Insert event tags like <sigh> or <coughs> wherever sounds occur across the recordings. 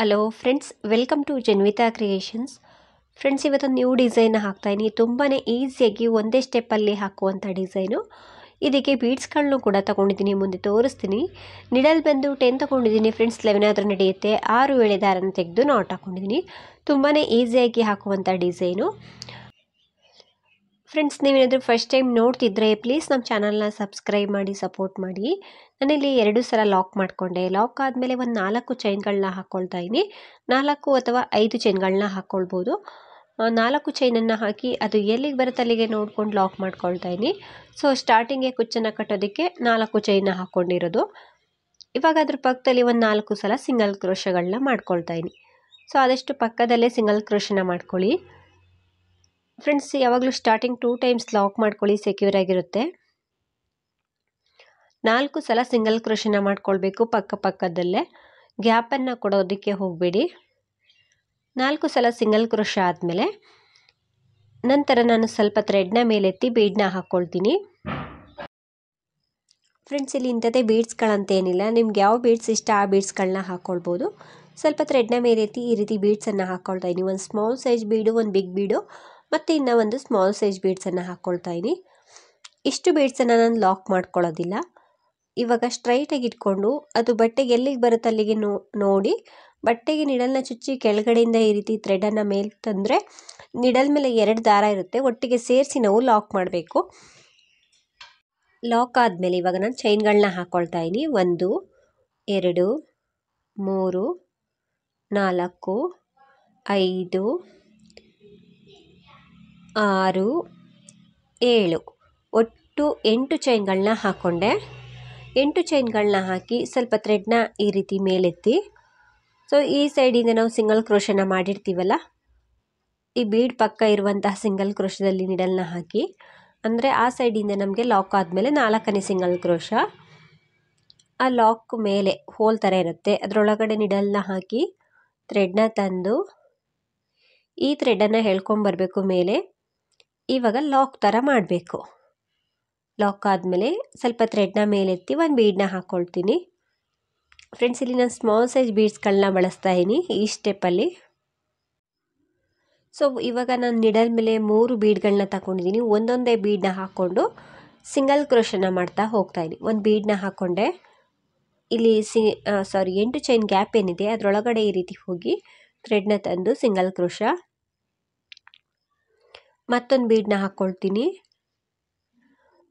hello friends welcome to Janvita creations friends ಇವತ್ತೊಂದು new design ಇದೀನಿ ತುಂಬಾ ಈಸಿಯಾಗಿ ಒಂದೇ ಸ್ಟೆಪ್ಪಲ್ಲಿ ಹಾಕುವಂಥ ಡಿಸೈನು ಇದಕ್ಕೆ ಬೀಡ್ಸ್ಗಳನ್ನು ಕೂಡ ತೊಗೊಂಡಿದ್ದೀನಿ ಮುಂದೆ ತೋರಿಸ್ತೀನಿ ನಿಡಲ್ ಬಂದು ಟೆನ್ ತೊಗೊಂಡಿದ್ದೀನಿ ಫ್ರೆಂಡ್ಸ್ ಲೆವೆನ್ ಆದರೂ ನಡೆಯುತ್ತೆ ಆರು ಎಳೆದಾರನ್ನು ತೆಗೆದು ನಾಟ್ ಹಾಕ್ಕೊಂಡಿದ್ದೀನಿ ತುಂಬಾ ಈಸಿಯಾಗಿ ಹಾಕುವಂಥ ಡಿಸೈನು ಫ್ರೆಂಡ್ಸ್ ನೀವೇನಾದರೂ ಫಸ್ಟ್ ಟೈಮ್ ನೋಡ್ತಿದ್ರೆ ಪ್ಲೀಸ್ ನಮ್ಮ ಚಾನಲ್ನ ಸಬ್ಸ್ಕ್ರೈಬ್ ಮಾಡಿ ಸಪೋರ್ಟ್ ಮಾಡಿ ನಾನಿಲ್ಲಿ ಎರಡು ಸಲ ಲಾಕ್ ಮಾಡಿಕೊಂಡೆ ಲಾಕ್ ಆದಮೇಲೆ ಒಂದು ನಾಲ್ಕು ಚೈನ್ಗಳನ್ನ ಹಾಕ್ಕೊಳ್ತಾ ಇದ್ದೀನಿ ನಾಲ್ಕು ಅಥವಾ ಐದು ಚೈನ್ಗಳನ್ನ ಹಾಕ್ಕೊಳ್ಬೋದು ನಾಲ್ಕು ಚೈನನ್ನು ಹಾಕಿ ಅದು ಎಲ್ಲಿಗೆ ಬರುತ್ತೆ ಅಲ್ಲಿಗೆ ನೋಡ್ಕೊಂಡು ಲಾಕ್ ಮಾಡ್ಕೊಳ್ತಾ ಇದ್ದೀನಿ ಸೊ ಸ್ಟಾರ್ಟಿಂಗೇ ಕುಚ್ಚನ್ನು ಕಟ್ಟೋದಕ್ಕೆ ನಾಲ್ಕು ಚೈನ ಹಾಕ್ಕೊಂಡಿರೋದು ಇವಾಗ ಅದ್ರ ಪಕ್ಕದಲ್ಲಿ ಒಂದು ನಾಲ್ಕು ಸಲ ಸಿಂಗಲ್ ಕ್ರೋಶಗಳನ್ನ ಮಾಡ್ಕೊಳ್ತಾ ಇದ್ದೀನಿ ಸೊ ಆದಷ್ಟು ಪಕ್ಕದಲ್ಲೇ ಸಿಂಗಲ್ ಕ್ರೋಶನ ಮಾಡ್ಕೊಳ್ಳಿ ಫ್ರೆಂಡ್ಸ್ ಯಾವಾಗಲೂ ಸ್ಟಾರ್ಟಿಂಗ್ ಟೂ ಟೈಮ್ಸ್ ಲಾಕ್ ಮಾಡ್ಕೊಳ್ಳಿ ಸೆಕ್ಯೂರ್ ಆಗಿರುತ್ತೆ ನಾಲ್ಕು ಸಲ ಸಿಂಗಲ್ ಕ್ರೋಶನ ಮಾಡ್ಕೊಳ್ಬೇಕು ಪಕ್ಕ ಪಕ್ಕದಲ್ಲೇ ಗ್ಯಾಪನ್ನು ಕೊಡೋದಕ್ಕೆ ಹೋಗಬೇಡಿ ನಾಲ್ಕು ಸಲ ಸಿಂಗಲ್ ಕ್ರೋಶ ಆದಮೇಲೆ ನಂತರ ನಾನು ಸ್ವಲ್ಪ ಥ್ರೆಡ್ನ ಮೇಲೆತ್ತಿ ಬೀಡ್ನ ಹಾಕ್ಕೊಳ್ತೀನಿ ಫ್ರೆಂಡ್ಸ್ ಇಲ್ಲಿ ಇಂಥದ್ದೇ ಬೀಡ್ಸ್ಗಳಂತೇನಿಲ್ಲ ನಿಮ್ಗೆ ಯಾವ ಬೀಡ್ಸ್ ಇಷ್ಟ ಆ ಬೀಡ್ಸ್ಗಳನ್ನ ಹಾಕ್ಕೊಳ್ಬೋದು ಸ್ವಲ್ಪ ಥ್ರೆಡ್ನ ಮೇಲೆತ್ತಿ ಈ ರೀತಿ ಬೀಡ್ಸನ್ನು ಹಾಕ್ಕೊಳ್ತಾ ಇದ್ದೀನಿ ಒಂದು ಸ್ಮಾಲ್ ಸೈಜ್ ಬೀಡು ಒಂದು ಬಿಗ್ ಬೀಡು ಮತ್ತು ಇನ್ನು ಒಂದು ಸ್ಮಾಲ್ ಸೈಜ್ ಬೀಡ್ಸನ್ನು ಹಾಕ್ಕೊಳ್ತಾ ಇದ್ದೀನಿ ಇಷ್ಟು ಬೀಡ್ಸನ್ನು ನಾನು ಲಾಕ್ ಮಾಡ್ಕೊಳ್ಳೋದಿಲ್ಲ ಇವಾಗ ಸ್ಟ್ರೈಟಾಗಿ ಇಟ್ಕೊಂಡು ಅದು ಬಟ್ಟೆಗೆ ಎಲ್ಲಿಗೆ ಬರುತ್ತೆ ಅಲ್ಲಿಗೆ ನೋಡಿ ಬಟ್ಟೆಗೆ ನಿಡಲನ್ನ ಚುಚ್ಚಿ ಕೆಳಗಡೆಯಿಂದ ಈ ರೀತಿ ಥ್ರೆಡನ್ನು ಮೇಲೆ ತಂದರೆ ನಿಡಲ್ ಮೇಲೆ ಎರಡು ದಾರ ಇರುತ್ತೆ ಒಟ್ಟಿಗೆ ಸೇರಿಸಿ ನಾವು ಲಾಕ್ ಮಾಡಬೇಕು ಲಾಕ್ ಆದಮೇಲೆ ಇವಾಗ ನಾನು ಚೈನ್ಗಳನ್ನ ಹಾಕ್ಕೊಳ್ತಾ ಒಂದು ಎರಡು ಮೂರು ನಾಲ್ಕು ಐದು ಆರು ಏಳು ಒಟ್ಟು ಎಂಟು ಚೈನ್ಗಳನ್ನ ಹಾಕ್ಕೊಂಡೆ ಎಂಟು ಚೈನ್ಗಳನ್ನ ಹಾಕಿ ಸ್ವಲ್ಪ ಥ್ರೆಡ್ನ ಈ ರೀತಿ ಮೇಲೆತ್ತಿ ಸೊ ಈ ಸೈಡಿಂದ ನಾವು ಸಿಂಗಲ್ ಕ್ರೋಶನ ಮಾಡಿರ್ತೀವಲ್ಲ ಈ ಬೀಡ್ ಪಕ್ಕ ಇರುವಂತಹ ಸಿಂಗಲ್ ಕ್ರೋಶದಲ್ಲಿ ನಿಡಲ್ನ ಹಾಕಿ ಅಂದರೆ ಆ ಸೈಡಿಂದ ನಮಗೆ ಲಾಕ್ ಆದಮೇಲೆ ನಾಲ್ಕನೇ ಸಿಂಗಲ್ ಕ್ರೋಶ ಆ ಲಾಕ್ ಮೇಲೆ ಹೋಲ್ ಥರ ಇರುತ್ತೆ ಅದರೊಳಗಡೆ ನಿಡಲ್ನ ಹಾಕಿ ಥ್ರೆಡ್ನ ತಂದು ಈ ಥ್ರೆಡನ್ನು ಹೇಳ್ಕೊಂಬರ್ಬೇಕು ಮೇಲೆ ಇವಾಗ ಲಾಕ್ ಥರ ಮಾಡಬೇಕು ಲಾಕ್ ಆದಮೇಲೆ ಸ್ವಲ್ಪ ಥ್ರೆಡ್ನ ಮೇಲೆತ್ತಿ ಒಂದು ಬೀಡನ್ನ ಹಾಕ್ಕೊಳ್ತೀನಿ ಫ್ರೆಂಡ್ಸ್ ಇಲ್ಲಿ ನಾನು ಸ್ಮಾಲ್ ಸೈಜ್ ಬೀಡ್ಸ್ಗಳನ್ನ ಬಳಸ್ತಾ ಇದ್ದೀನಿ ಈ ಸ್ಟೆಪ್ಪಲ್ಲಿ ಸೊ ಇವಾಗ ನಾನು ನಿಡಲ್ ಮೇಲೆ ಮೂರು ಬೀಡ್ಗಳನ್ನ ತಗೊಂಡಿದ್ದೀನಿ ಒಂದೊಂದೇ ಬೀಡನ್ನ ಹಾಕ್ಕೊಂಡು ಸಿಂಗಲ್ ಕ್ರೋಷನ್ನ ಮಾಡ್ತಾ ಹೋಗ್ತಾಯಿದ್ದೀನಿ ಒಂದು ಬೀಡನ್ನ ಹಾಕ್ಕೊಂಡೆ ಇಲ್ಲಿ ಸಿ ಸಾರಿ ಎಂಟು ಚೈನ್ ಗ್ಯಾಪ್ ಏನಿದೆ ಅದರೊಳಗಡೆ ಈ ರೀತಿ ಹೋಗಿ ಥ್ರೆಡ್ನ ತಂದು ಸಿಂಗಲ್ ಕ್ರೋಷ ಮತ್ತೊಂದು ಬೀಡನ್ನ ಹಾಕ್ಕೊಳ್ತೀನಿ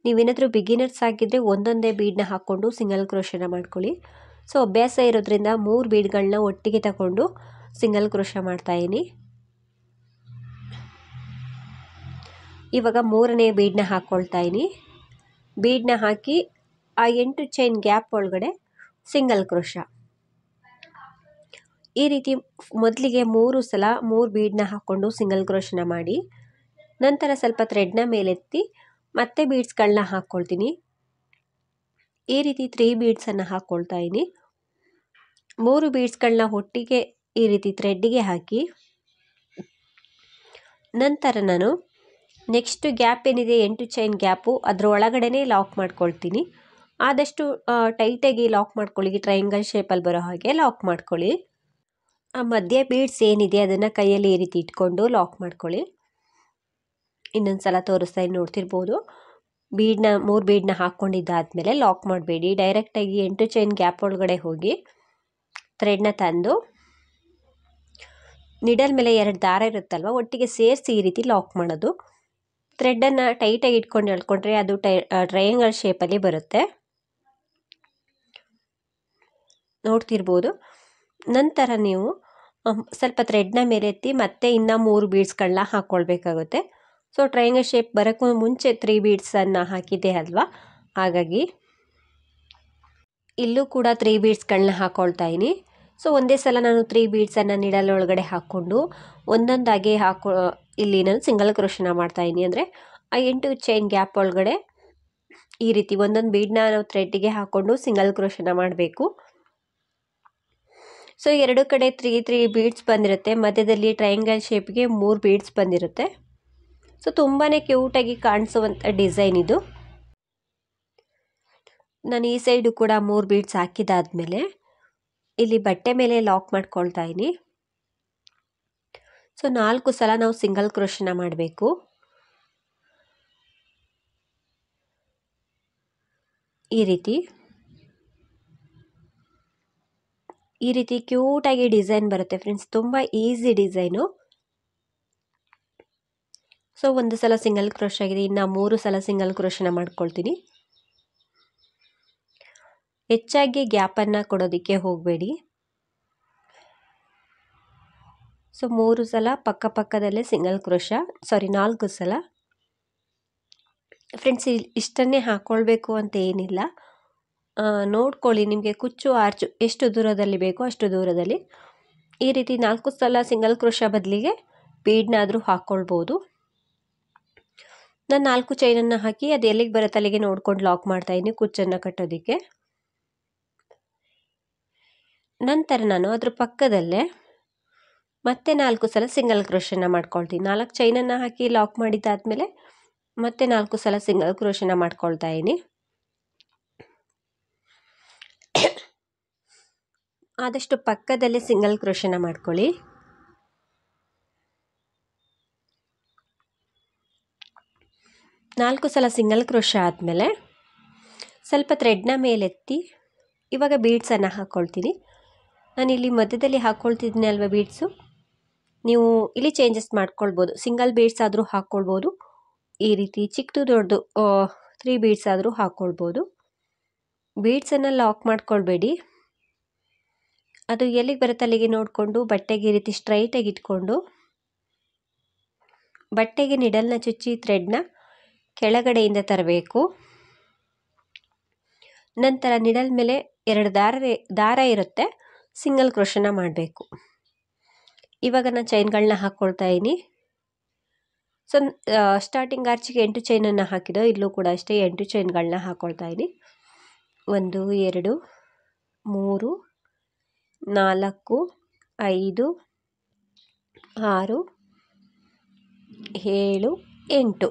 ನೀವೇನಾದರೂ ಬಿಗಿನರ್ಸ್ ಆಗಿದ್ದರೆ ಒಂದೊಂದೇ ಬೀಡನ್ನ ಹಾಕ್ಕೊಂಡು ಸಿಂಗಲ್ ಕ್ರೋಶನ ಮಾಡ್ಕೊಳ್ಳಿ ಸೊ ಅಭ್ಯಾಸ ಇರೋದ್ರಿಂದ ಮೂರು ಬೀಡ್ಗಳನ್ನ ಒಟ್ಟಿಗೆ ತಗೊಂಡು ಸಿಂಗಲ್ ಕ್ರೋಷ ಮಾಡ್ತಾಯಿದ್ದೀನಿ ಇವಾಗ ಮೂರನೇ ಬೀಡನ್ನ ಹಾಕ್ಕೊಳ್ತಾ ಬೀಡನ್ನ ಹಾಕಿ ಆ ಎಂಟು ಚೈನ್ ಗ್ಯಾಪ್ ಒಳಗಡೆ ಸಿಂಗಲ್ ಕ್ರೋಶ ಈ ರೀತಿ ಮೊದಲಿಗೆ ಮೂರು ಸಲ ಮೂರು ಬೀಡನ್ನ ಹಾಕ್ಕೊಂಡು ಸಿಂಗಲ್ ಕ್ರೋಶನ ಮಾಡಿ ನಂತರ ಸ್ವಲ್ಪ ಥ್ರೆಡ್ನ ಮೇಲೆತ್ತಿ ಮತ್ತೆ ಬೀಡ್ಸ್ಗಳನ್ನ ಹಾಕ್ಕೊಳ್ತೀನಿ ಈ ರೀತಿ ತ್ರೀ ಬೀಡ್ಸನ್ನು ಹಾಕ್ಕೊಳ್ತಾ ಇದ್ದೀನಿ ಮೂರು ಬೀಡ್ಸ್ಗಳನ್ನ ಒಟ್ಟಿಗೆ ಈ ರೀತಿ ಥ್ರೆಡ್ಡಿಗೆ ಹಾಕಿ ನಂತರ ನಾನು ನೆಕ್ಸ್ಟ್ ಗ್ಯಾಪ್ ಏನಿದೆ ಎಂಟು ಚೈನ್ ಗ್ಯಾಪು ಅದರ ಒಳಗಡೆನೇ ಲಾಕ್ ಮಾಡ್ಕೊಳ್ತೀನಿ ಆದಷ್ಟು ಟೈಟಾಗಿ ಲಾಕ್ ಮಾಡ್ಕೊಳ್ಳಿ ಟ್ರಯಾಂಗಲ್ ಶೇಪಲ್ಲಿ ಬರೋ ಹಾಗೆ ಲಾಕ್ ಮಾಡ್ಕೊಳ್ಳಿ ಆ ಮಧ್ಯ ಬೀಡ್ಸ್ ಏನಿದೆ ಅದನ್ನು ಕೈಯಲ್ಲಿ ಈ ರೀತಿ ಇಟ್ಕೊಂಡು ಲಾಕ್ ಮಾಡ್ಕೊಳ್ಳಿ ಇನ್ನೊಂದು ಸಲ ತೋರಿಸ್ತಾ ನೋಡ್ತಿರ್ಬೋದು ಬೀಡ್ನ ಮೂರು ಬೀಡನ್ನ ಹಾಕ್ಕೊಂಡಿದ್ದಾದಮೇಲೆ ಲಾಕ್ ಮಾಡಬೇಡಿ ಡೈರೆಕ್ಟಾಗಿ ಎಂಟು ಚೈನ್ ಗ್ಯಾಪ್ ಒಳಗಡೆ ಹೋಗಿ ಥ್ರೆಡ್ನ ತಂದು ನಿಡಲ್ ಮೇಲೆ ಎರಡು ದಾರ ಇರುತ್ತಲ್ವ ಒಟ್ಟಿಗೆ ಸೇರಿಸಿ ಈ ರೀತಿ ಲಾಕ್ ಮಾಡೋದು ಥ್ರೆಡ್ಡನ್ನು ಟೈಟಾಗಿ ಇಟ್ಕೊಂಡು ಎಳ್ಕೊಂಡ್ರೆ ಅದು ಟೈ ಟ್ರಯಂಗಲ್ ಶೇಪಲ್ಲಿ ಬರುತ್ತೆ ನೋಡ್ತಿರ್ಬೋದು ನಂತರ ನೀವು ಸ್ವಲ್ಪ ಥ್ರೆಡ್ನ ಮೇಲೆತ್ತಿ ಮತ್ತೆ ಇನ್ನೂ ಮೂರು ಬೀಡ್ಸ್ಗಳನ್ನ ಹಾಕ್ಕೊಳ್ಬೇಕಾಗುತ್ತೆ ಸೊ ಟ್ರಯಾಂಗಲ್ ಶೇಪ್ ಬರೋಕ್ಕೂ ಮುಂಚೆ ತ್ರೀ ಬೀಡ್ಸನ್ನು ಹಾಕಿದ್ದೆ ಅಲ್ವಾ ಹಾಗಾಗಿ ಇಲ್ಲೂ ಕೂಡ ತ್ರೀ ಬೀಡ್ಸ್ಗಳನ್ನ ಹಾಕ್ಕೊಳ್ತಾ ಇದ್ದೀನಿ ಸೊ ಒಂದೇ ಸಲ ನಾನು ತ್ರೀ ಬೀಡ್ಸನ್ನು ಒಳಗಡೆ ಹಾಕ್ಕೊಂಡು ಒಂದೊಂದಾಗಿ ಹಾಕೋ ಇಲ್ಲಿ ನಾನು ಸಿಂಗಲ್ ಕ್ರೋಶನ ಮಾಡ್ತಾಯಿದ್ದೀನಿ ಅಂದರೆ ಆ ಎಂಟು ಚೈನ್ ಗ್ಯಾಪ್ ಒಳಗಡೆ ಈ ರೀತಿ ಒಂದೊಂದು ಬೀಡನ್ನ ನಾವು ಥ್ರೆಡ್ಡಿಗೆ ಹಾಕ್ಕೊಂಡು ಸಿಂಗಲ್ ಕ್ರೋಶನ ಮಾಡಬೇಕು ಸೊ ಎರಡು ಕಡೆ ತ್ರೀ ತ್ರೀ ಬೀಡ್ಸ್ ಬಂದಿರುತ್ತೆ ಮಧ್ಯದಲ್ಲಿ ಟ್ರಯಾಂಗಲ್ ಶೇಪ್ಗೆ ಮೂರು ಬೀಡ್ಸ್ ಬಂದಿರುತ್ತೆ ಸೊ ತುಂಬಾ ಕ್ಯೂಟಾಗಿ ಕಾಣಿಸುವಂಥ ಡಿಸೈನ್ ಇದು ನಾನು ಈ ಸೈಡು ಕೂಡ ಮೂರು ಬೀಡ್ಸ್ ಹಾಕಿದಾದ್ಮೇಲೆ ಇಲ್ಲಿ ಬಟ್ಟೆ ಮೇಲೆ ಲಾಕ್ ಮಾಡ್ಕೊಳ್ತಾ ಇದ್ದೀನಿ ಸೊ ನಾಲ್ಕು ಸಲ ನಾವು ಸಿಂಗಲ್ ಕ್ರೋಶನ ಮಾಡಬೇಕು ಈ ರೀತಿ ಈ ರೀತಿ ಕ್ಯೂಟಾಗಿ ಡಿಸೈನ್ ಬರುತ್ತೆ ಫ್ರೆಂಡ್ಸ್ ತುಂಬ ಈಸಿ ಡಿಸೈನು ಸೊ ಒಂದು ಸಲ ಸಿಂಗಲ್ ಕ್ರೋಶ್ ಆಗಿದೆ ಇನ್ನು ಮೂರು ಸಲ ಸಿಂಗಲ್ ಕ್ರೋಶನ ಮಾಡ್ಕೊಳ್ತೀನಿ ಹೆಚ್ಚಾಗಿ ಗ್ಯಾಪನ್ನು ಕೊಡೋದಕ್ಕೆ ಹೋಗಬೇಡಿ ಸೊ ಮೂರು ಸಲ ಪಕ್ಕ ಪಕ್ಕದಲ್ಲೇ ಸಿಂಗಲ್ ಕ್ರೋಶ ಸಾರಿ ನಾಲ್ಕು ಸಲ ಫ್ರೆಂಡ್ಸ್ ಇಷ್ಟನ್ನೇ ಹಾಕ್ಕೊಳ್ಬೇಕು ಅಂತ ಏನಿಲ್ಲ ನೋಡ್ಕೊಳ್ಳಿ ನಿಮಗೆ ಕುಚ್ಚು ಆರ್ಚು ಎಷ್ಟು ದೂರದಲ್ಲಿ ಬೇಕೋ ಅಷ್ಟು ದೂರದಲ್ಲಿ ಈ ರೀತಿ ನಾಲ್ಕು ಸಲ ಸಿಂಗಲ್ ಕ್ರೋಶ ಬದಲಿಗೆ ಬೀಡ್ನಾದರೂ ಹಾಕ್ಕೊಳ್ಬೋದು ನಾನು ನಾಲ್ಕು ಚೈನನ್ನು ಹಾಕಿ ಅದು ಎಲ್ಲಿಗೆ ಬರುತ್ತೆ ಅಲ್ಲಿಗೆ ನೋಡ್ಕೊಂಡು ಲಾಕ್ ಮಾಡ್ತಾ ಇದ್ದೀನಿ ಕುಚ್ಚನ್ನು ಕಟ್ಟೋದಕ್ಕೆ ನಂತರ ನಾನು ಅದ್ರ ಪಕ್ಕದಲ್ಲೇ ಮತ್ತೆ ನಾಲ್ಕು ಸಲ ಸಿಂಗಲ್ ಕ್ರೋಷನ್ನ ಮಾಡ್ಕೊಳ್ತೀನಿ ನಾಲ್ಕು ಚೈನನ್ನು ಹಾಕಿ ಲಾಕ್ ಮಾಡಿದ್ದಾದಮೇಲೆ ಮತ್ತೆ ನಾಲ್ಕು ಸಲ ಸಿಂಗಲ್ ಕ್ರೋಶನ ಮಾಡ್ಕೊಳ್ತಾ ಇದ್ದೀನಿ <coughs> ಆದಷ್ಟು ಪಕ್ಕದಲ್ಲೇ ಸಿಂಗಲ್ ಕ್ರೋಶನ ಮಾಡ್ಕೊಳ್ಳಿ ನಾಲ್ಕು ಸಲ ಸಿಂಗಲ್ ಕ್ರೋಶ ಆದಮೇಲೆ ಸ್ವಲ್ಪ ಥ್ರೆಡ್ನ ಮೇಲೆತ್ತಿ ಇವಾಗ ಬೀಡ್ಸನ್ನು ಹಾಕ್ಕೊಳ್ತೀನಿ ಇಲ್ಲಿ ಮಧ್ಯದಲ್ಲಿ ಹಾಕ್ಕೊಳ್ತಿದ್ದೀನಿ ಅಲ್ವಾ ಬೀಡ್ಸು ನೀವು ಇಲ್ಲಿ ಚೇಂಜಸ್ ಮಾಡ್ಕೊಳ್ಬೋದು ಸಿಂಗಲ್ ಬೀಡ್ಸ್ ಆದರೂ ಹಾಕ್ಕೊಳ್ಬೋದು ಈ ರೀತಿ ಚಿಕ್ಕದು ದೊಡ್ಡದು ತ್ರೀ ಬೀಡ್ಸ್ ಆದರೂ ಹಾಕ್ಕೊಳ್ಬೋದು ಬೀಡ್ಸನ್ನು ಲಾಕ್ ಮಾಡ್ಕೊಳ್ಬೇಡಿ ಅದು ಎಲ್ಲಿಗೆ ಬರುತ್ತೆ ಅಲ್ಲಿಗೆ ನೋಡಿಕೊಂಡು ಬಟ್ಟೆಗೆ ಈ ರೀತಿ ಸ್ಟ್ರೈಟಾಗಿ ಇಟ್ಕೊಂಡು ಬಟ್ಟೆಗೆ ನಿಡಲ್ನ ಚುಚ್ಚಿ ಥ್ರೆಡ್ನ ಕೆಳಗಡೆಯಿಂದ ತರಬೇಕು ನಂತರ ನಿಡಲ್ ಮೇಲೆ ಎರಡು ದಾರ ದಾರ ಇರುತ್ತೆ ಸಿಂಗಲ್ ಕ್ರೋಶನ ಮಾಡಬೇಕು ಇವಾಗ ನಾನು ಚೈನ್ಗಳನ್ನ ಹಾಕ್ಕೊಳ್ತಾ ಇದ್ದೀನಿ ಸೊ ಸ್ಟಾರ್ಟಿಂಗ್ ಆರ್ಚಿಗೆ ಎಂಟು ಚೈನನ್ನು ಹಾಕಿದ್ದು ಇಲ್ಲೂ ಕೂಡ ಅಷ್ಟೇ ಎಂಟು ಚೈನ್ಗಳನ್ನ ಹಾಕ್ಕೊಳ್ತಾ ಇದ್ದೀನಿ ಒಂದು ಎರಡು ಮೂರು ನಾಲ್ಕು ಐದು ಆರು ಏಳು ಎಂಟು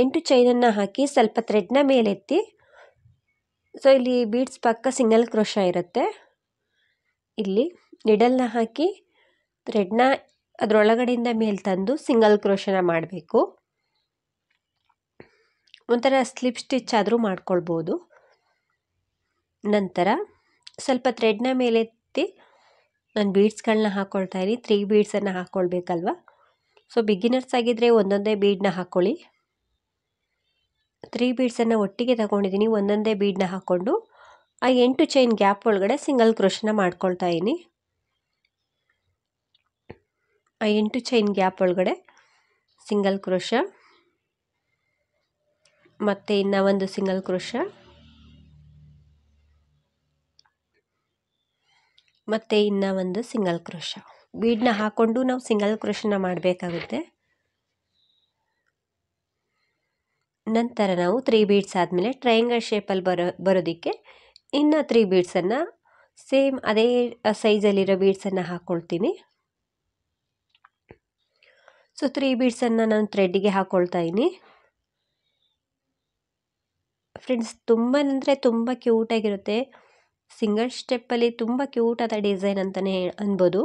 ಎಂಟು ಚೈನನ್ನು ಹಾಕಿ ಸ್ವಲ್ಪ ಥ್ರೆಡ್ನ ಮೇಲೆತ್ತಿ ಸೊ ಇಲ್ಲಿ ಬೀಡ್ಸ್ ಪಕ್ಕ ಸಿಂಗಲ್ ಕ್ರೋಶ ಇರುತ್ತೆ ಇಲ್ಲಿ ನಿಡಲ್ನ ಹಾಕಿ ಥ್ರೆಡ್ನ ಅದರೊಳಗಡೆಯಿಂದ ಮೇಲೆ ತಂದು ಸಿಂಗಲ್ ಕ್ರೋಶನ ಮಾಡಬೇಕು ಒಂಥರ ಸ್ಲಿಪ್ ಸ್ಟಿಚ್ ಆದರೂ ಮಾಡ್ಕೊಳ್ಬೋದು ನಂತರ ಸ್ವಲ್ಪ ಥ್ರೆಡ್ನ ಮೇಲೆತ್ತಿ ನಾನು ಬೀಡ್ಸ್ಗಳನ್ನ ಹಾಕ್ಕೊಳ್ತಾ ಇರಿ ತ್ರೀ ಬೀಡ್ಸನ್ನು ಹಾಕ್ಕೊಳ್ಬೇಕಲ್ವ ಸೊ ಬಿಗಿನರ್ಸ್ ಆಗಿದ್ದರೆ ಒಂದೊಂದೇ ಬೀಡನ್ನ ಹಾಕ್ಕೊಳ್ಳಿ ತ್ರೀ ಬೀಡ್ಸನ್ನು ಒಟ್ಟಿಗೆ ತಗೊಂಡಿದ್ದೀನಿ ಒಂದೊಂದೇ ಬೀಡನ್ನ ಹಾಕ್ಕೊಂಡು ಆ ಎಂಟು ಚೈನ್ ಗ್ಯಾಪ್ ಒಳಗಡೆ ಸಿಂಗಲ್ ಕ್ರೋಶನ ಮಾಡ್ಕೊಳ್ತಾ ಇದ್ದೀನಿ ಆ ಎಂಟು ಚೈನ್ ಗ್ಯಾಪ್ ಒಳಗಡೆ ಸಿಂಗಲ್ ಕ್ರೋಶ ಮತ್ತು ಇನ್ನು ಒಂದು ಸಿಂಗಲ್ ಕ್ರೋಶ ಮತ್ತು ಇನ್ನು ಒಂದು ಸಿಂಗಲ್ ಕ್ರೋಶ ಬೀಡನ್ನ ಹಾಕ್ಕೊಂಡು ನಾವು ಸಿಂಗಲ್ ಕ್ರೋಶನ ಮಾಡಬೇಕಾಗುತ್ತೆ ನಂತರ ನಾವು ತ್ರೀ ಬೀಡ್ಸ್ ಆದಮೇಲೆ ಟ್ರಯಾಂಗಲ್ ಶೇಪಲ್ಲಿ ಬರೋ ಬರೋದಕ್ಕೆ ಇನ್ನು ತ್ರೀ ಬೀಡ್ಸನ್ನು ಸೇಮ್ ಅದೇ ಸೈಜಲ್ಲಿರೋ ಬೀಡ್ಸನ್ನು ಹಾಕ್ಕೊಳ್ತೀನಿ ಸೊ ತ್ರೀ ಬೀಡ್ಸನ್ನು ನಾನು ಥ್ರೆಡ್ಡಿಗೆ ಹಾಕ್ಕೊಳ್ತಾ ಇದ್ದೀನಿ ಫ್ರೆಂಡ್ಸ್ ತುಂಬ ಅಂದರೆ ತುಂಬ ಕ್ಯೂಟಾಗಿರುತ್ತೆ ಸಿಂಗಲ್ ಸ್ಟೆಪ್ಪಲ್ಲಿ ತುಂಬ ಕ್ಯೂಟಾದ ಡಿಸೈನ್ ಅಂತಲೇ ಅನ್ಬೋದು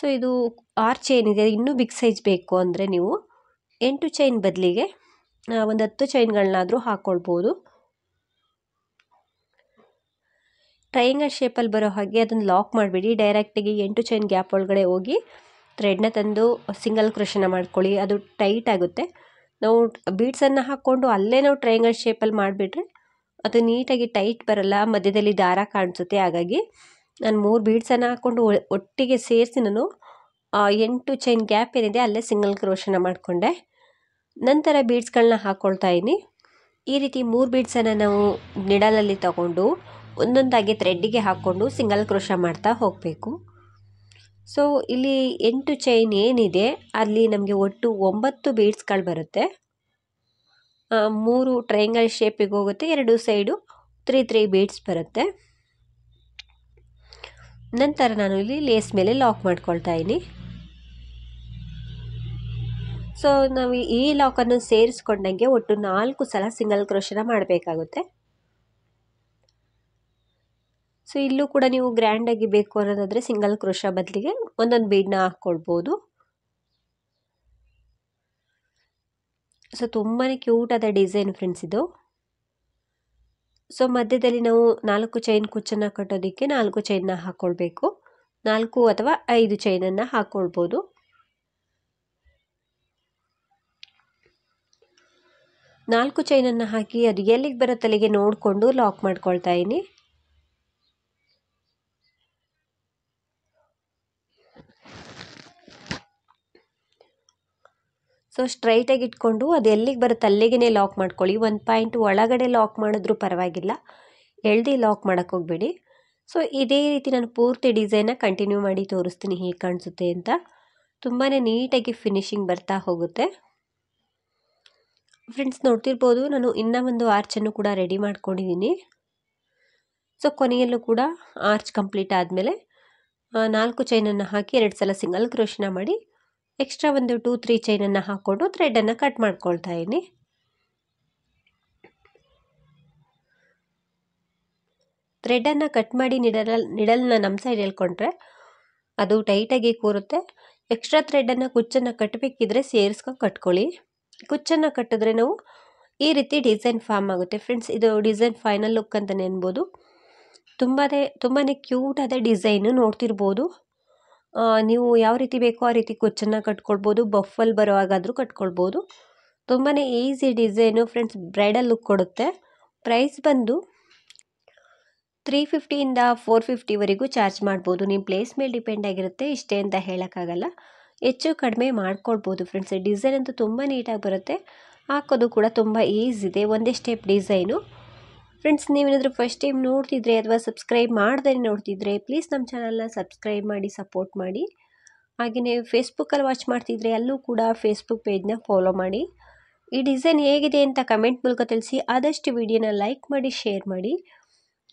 ಸೊ ಇದು ಆರ್ ಚೈನ್ ಇದೆ ಇನ್ನೂ ಬಿಗ್ ಸೈಜ್ ಬೇಕು ಅಂದರೆ ನೀವು ಎಂಟು ಚೈನ್ ಬದಲಿಗೆ ಒಂದು ಹತ್ತು ಚೈನ್ಗಳನ್ನಾದರೂ ಹಾಕ್ಕೊಳ್ಬೋದು ಟ್ರಯಾಂಗಲ್ ಶೇಪಲ್ಲಿ ಬರೋ ಹಾಗೆ ಅದನ್ನು ಲಾಕ್ ಮಾಡಿಬಿಡಿ ಡೈರೆಕ್ಟಾಗಿ ಎಂಟು ಚೈನ್ ಗ್ಯಾಪ್ ಒಳಗಡೆ ಹೋಗಿ ಥ್ರೆಡ್ನ ತಂದು ಸಿಂಗಲ್ ಕ್ರೋಶನ ಮಾಡ್ಕೊಳ್ಳಿ ಅದು ಟೈಟ್ ಆಗುತ್ತೆ ನಾವು ಬೀಡ್ಸನ್ನು ಹಾಕ್ಕೊಂಡು ಅಲ್ಲೇ ನಾವು ಟ್ರಯಾಂಗಲ್ ಶೇಪಲ್ಲಿ ಮಾಡಿಬಿಟ್ರೆ ಅದು ನೀಟಾಗಿ ಟೈಟ್ ಬರಲ್ಲ ಮಧ್ಯದಲ್ಲಿ ದಾರ ಕಾಣಿಸುತ್ತೆ ಹಾಗಾಗಿ ನಾನು ಮೂರು ಬೀಡ್ಸನ್ನು ಹಾಕ್ಕೊಂಡು ಒಟ್ಟಿಗೆ ಸೇರಿಸಿ ನಾನು ಎಂಟು ಚೈನ್ ಗ್ಯಾಪ್ ಏನಿದೆ ಅಲ್ಲೇ ಸಿಂಗಲ್ ಕ್ರೋಶನ ಮಾಡಿಕೊಂಡೆ ನಂತರ ಬೀಡ್ಸ್ಗಳನ್ನ ಹಾಕ್ಕೊಳ್ತಾ ಇದ್ದೀನಿ ಈ ರೀತಿ ಮೂರು ಬೀಡ್ಸನ್ನು ನಾವು ನಿಡಲಲ್ಲಿ ತಗೊಂಡು ಒಂದೊಂದಾಗಿ ಥ್ರೆಡ್ಡಿಗೆ ಹಾಕ್ಕೊಂಡು ಸಿಂಗಲ್ ಕ್ರೋಶ ಮಾಡ್ತಾ ಹೋಗಬೇಕು ಸೊ ಇಲ್ಲಿ ಎಂಟು ಚೈನ್ ಏನಿದೆ ಅಲ್ಲಿ ನಮಗೆ ಒಟ್ಟು ಒಂಬತ್ತು ಬೀಡ್ಸ್ಗಳು ಬರುತ್ತೆ ಮೂರು ಟ್ರೈಂಗಲ್ ಶೇಪಿಗೆ ಹೋಗುತ್ತೆ ಎರಡು ಸೈಡು ತ್ರೀ ತ್ರೀ ಬೀಡ್ಸ್ ಬರುತ್ತೆ ನಂತರ ನಾನು ಇಲ್ಲಿ ಲೇಸ್ ಮೇಲೆ ಲಾಕ್ ಮಾಡ್ಕೊಳ್ತಾ ಇದ್ದೀನಿ ಸೊ ನಾವು ಈ ಲಾಕನ್ನು ಸೇರಿಸ್ಕೊಂಡಂಗೆ ಒಟ್ಟು ನಾಲ್ಕು ಸಲ ಸಿಂಗಲ್ ಕ್ರೋಶನ ಮಾಡಬೇಕಾಗುತ್ತೆ ಸೊ ಇಲ್ಲೂ ಕೂಡ ನೀವು ಗ್ರ್ಯಾಂಡಾಗಿ ಬೇಕು ಅನ್ನೋದಾದರೆ ಸಿಂಗಲ್ ಕ್ರೋಶ ಬದಲಿಗೆ ಒಂದೊಂದು ಬೀಡನ್ನ ಹಾಕ್ಕೊಳ್ಬೋದು ಸೊ ತುಂಬಾ ಕ್ಯೂಟಾದ ಡಿಸೈನ್ ಫ್ರೆಂಡ್ಸ್ ಇದು ಸೊ ಮಧ್ಯದಲ್ಲಿ ನಾವು ನಾಲ್ಕು ಚೈನ್ ಕುಚ್ಚನ್ನು ಕಟ್ಟೋದಕ್ಕೆ ನಾಲ್ಕು ಚೈನ್ನ ಹಾಕ್ಕೊಳ್ಬೇಕು ನಾಲ್ಕು ಅಥವಾ ಐದು ಚೈನನ್ನು ಹಾಕ್ಕೊಳ್ಬೋದು ನಾಲ್ಕು ಚೈನನ್ನು ಹಾಕಿ ಅದು ಎಲ್ಲಿಗೆ ಬರೋ ತಲೆಗೆ ನೋಡಿಕೊಂಡು ಲಾಕ್ ಮಾಡ್ಕೊಳ್ತಾ ಇದ್ದೀನಿ ಸೊ ಸ್ಟ್ರೈಟಾಗಿ ಇಟ್ಕೊಂಡು ಅದು ಎಲ್ಲಿಗೆ ಬರೋ ಅಲ್ಲಿಗೆ ಲಾಕ್ ಮಾಡ್ಕೊಳ್ಳಿ ಒಂದು ಪಾಯಿಂಟ್ ಒಳಗಡೆ ಲಾಕ್ ಮಾಡಿದ್ರೂ ಪರವಾಗಿಲ್ಲ ಎಳ್ದಿ ಲಾಕ್ ಮಾಡೋಕ್ಕೆ ಹೋಗಬೇಡಿ ಸೊ ಇದೇ ರೀತಿ ನಾನು ಪೂರ್ತಿ ಡಿಸೈನ್ನ ಕಂಟಿನ್ಯೂ ಮಾಡಿ ತೋರಿಸ್ತೀನಿ ಹೇಗೆ ಕಾಣಿಸುತ್ತೆ ಅಂತ ತುಂಬಾ ನೀಟಾಗಿ ಫಿನಿಶಿಂಗ್ ಬರ್ತಾ ಹೋಗುತ್ತೆ ಫ್ರೆಂಡ್ಸ್ ನೋಡ್ತಿರ್ಬೋದು ನಾನು ಇನ್ನೂ ಒಂದು ಆರ್ಚನ್ನು ಕೂಡ ರೆಡಿ ಮಾಡ್ಕೊಂಡಿದ್ದೀನಿ ಸೊ ಕೊನೆಯಲ್ಲೂ ಕೂಡ ಆರ್ಚ್ ಕಂಪ್ಲೀಟ್ ಆದಮೇಲೆ ನಾಲ್ಕು ಚೈನನ್ನು ಹಾಕಿ ಎರಡು ಸಲ ಸಿಂಗಲ್ ಕ್ರೋಶಿನ ಮಾಡಿ ಎಕ್ಸ್ಟ್ರಾ ಒಂದು ಟೂ ತ್ರೀ ಚೈನನ್ನು ಹಾಕ್ಕೊಂಡು ಥ್ರೆಡನ್ನು ಕಟ್ ಮಾಡ್ಕೊಳ್ತಾ ಇದ್ದೀನಿ ಥ್ರೆಡನ್ನು ಕಟ್ ಮಾಡಿ ನಿಡಲ್ ನಿಡಲ್ನ ನಮ್ಮ ಸೈಡ್ ಹೇಳ್ಕೊಂಡ್ರೆ ಅದು ಟೈಟಾಗಿ ಕೂರುತ್ತೆ ಎಕ್ಸ್ಟ್ರಾ ಥ್ರೆಡನ್ನು ಕುಚ್ಚನ್ನು ಕಟ್ಟಬೇಕಿದ್ರೆ ಸೇರಿಸ್ಕೊಂಡು ಕಟ್ಕೊಳ್ಳಿ ಕುಚ್ಚನ್ನು ಕಟ್ಟಿದ್ರೆ ನಾವು ಈ ರೀತಿ ಡಿಸೈನ್ ಫಾರ್ಮ್ ಆಗುತ್ತೆ ಫ್ರೆಂಡ್ಸ್ ಇದು ಡಿಸೈನ್ ಫೈನಲ್ ಲುಕ್ ಅಂತಲೇ ಅನ್ಬೋದು ತುಂಬಾ ತುಂಬಾ ಕ್ಯೂಟಾದ ಡಿಸೈನು ನೋಡ್ತಿರ್ಬೋದು ನೀವು ಯಾವ ರೀತಿ ಬೇಕೋ ಆ ರೀತಿ ಕುಚ್ಚನ್ನು ಕಟ್ಕೊಳ್ಬೋದು ಬಫಲ್ ಬರೋ ಹಾಗಾದರೂ ಕಟ್ಕೊಳ್ಬೋದು ತುಂಬಾ easy design friends bridal look ಕೊಡುತ್ತೆ ಪ್ರೈಸ್ ಬಂದು ತ್ರೀ ಫಿಫ್ಟಿಯಿಂದ ಫೋರ್ ಫಿಫ್ಟಿವರೆಗೂ ಚಾರ್ಜ್ ಮಾಡ್ಬೋದು ನಿಮ್ಮ ಪ್ಲೇಸ್ ಮೇಲೆ ಡಿಪೆಂಡ್ ಆಗಿರುತ್ತೆ ಇಷ್ಟೇ ಅಂತ ಹೇಳೋಕ್ಕಾಗಲ್ಲ ಹೆಚ್ಚು ಕಡಿಮೆ ಮಾಡ್ಕೊಳ್ಬೋದು ಫ್ರೆಂಡ್ಸ್ ಡಿಸೈನ್ ಅಂತೂ ತುಂಬ ನೀಟಾಗಿ ಬರುತ್ತೆ ಹಾಕೋದು ಕೂಡ ತುಂಬ ಈಸಿ ಇದೆ ಒಂದೇ ಸ್ಟೆಪ್ ಡಿಸೈನು ಫ್ರೆಂಡ್ಸ್ ನೀವೇನಾದರೂ ಫಸ್ಟ್ ಟೈಮ್ ನೋಡ್ತಿದ್ರೆ ಅಥವಾ ಸಬ್ಸ್ಕ್ರೈಬ್ ಮಾಡ್ದೇ ನೋಡ್ತಿದ್ರೆ ಪ್ಲೀಸ್ ನಮ್ಮ ಚಾನಲ್ನ ಸಬ್ಸ್ಕ್ರೈಬ್ ಮಾಡಿ ಸಪೋರ್ಟ್ ಮಾಡಿ ಹಾಗೆಯೇ ಫೇಸ್ಬುಕ್ಕಲ್ಲಿ ವಾಚ್ ಮಾಡ್ತಿದ್ರೆ ಅಲ್ಲೂ ಕೂಡ ಫೇಸ್ಬುಕ್ ಪೇಜ್ನ ಫಾಲೋ ಮಾಡಿ ಈ ಡಿಸೈನ್ ಹೇಗಿದೆ ಅಂತ ಕಮೆಂಟ್ ಮೂಲಕ ತಿಳಿಸಿ ಆದಷ್ಟು ವಿಡಿಯೋನ ಲೈಕ್ ಮಾಡಿ ಶೇರ್ ಮಾಡಿ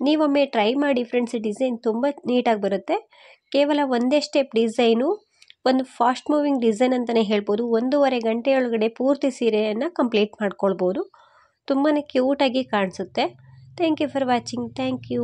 ನೀವೊಮ್ಮೆ ಟ್ರೈ ಮಾಡಿ ಫ್ರೆಂಡ್ಸ್ ಈ ಡಿಸೈನ್ ತುಂಬ ನೀಟಾಗಿ ಬರುತ್ತೆ ಕೇವಲ ಒಂದೇ ಸ್ಟೆಪ್ ಡಿಸೈನು ಒಂದು ಫಾಸ್ಟ್ ಮೂವಿಂಗ್ ಡಿಸೈನ್ ಅಂತಲೇ ಹೇಳ್ಬೋದು ಒಂದೂವರೆ ಗಂಟೆಯೊಳಗಡೆ ಪೂರ್ತಿ ಸೀರೆಯನ್ನು ಕಂಪ್ಲೀಟ್ ಮಾಡ್ಕೊಳ್ಬೋದು ತುಂಬಾ ಕ್ಯೂಟಾಗಿ ಕಾಣಿಸುತ್ತೆ thank you for watching thank you